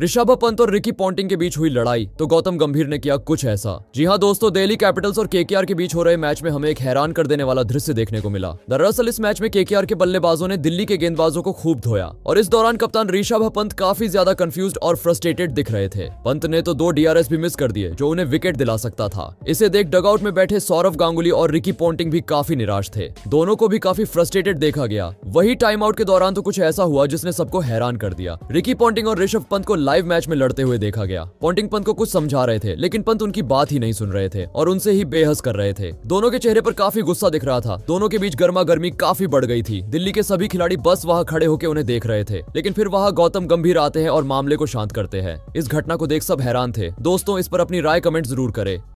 ऋषभ पंत और Ricky Ponting के बीच हुई लड़ाई तो गौतम गंभीर ने किया कुछ ऐसा जी हाँ दोस्तों दिल्ली कैपिटल्स और केकेआर के बीच हो रहे मैच में हमें एक हैरान कर देने वाला दृश्य देखने को मिला दरअसल इस मैच में केकेआर के बल्लेबाजों ने दिल्ली के गेंदबाजों को खूब धोया और इस दौरान कप्तान ऋषभ पंत काफी ज्यादा कंफ्यूज और फ्रस्ट्रेटेड दिख रहे थे पंत ने तो दो डीआरएस भी मिस कर दिए जो उन्हें विकेट दिला सकता था इसे देख डगआउट में बैठे सौरभ गांगुली और रिकी पॉन्टिंग भी काफी निराश थे दोनों को भी काफी फ्रस्ट्रेटेड देखा गया वही टाइम आउट के दौरान तो कुछ ऐसा हुआ जिसने सबको हैरान कर दिया रिकी पॉन्टिंग और ऋषभ पंत को लाइव मैच में लड़ते हुए देखा गया पॉन्टिंग पंत को कुछ समझा रहे थे लेकिन पंत उनकी बात ही नहीं सुन रहे थे और उनसे ही बेहस कर रहे थे दोनों के चेहरे पर काफी गुस्सा दिख रहा था दोनों के बीच गर्मा गर्मी काफी बढ़ गई थी दिल्ली के सभी खिलाड़ी बस वहाँ खड़े होकर उन्हें देख रहे थे लेकिन फिर वहाँ गौतम गंभीर आते हैं और मामले को शांत करते हैं इस घटना को देख सब हैरान थे दोस्तों इस पर अपनी राय कमेंट जरूर करें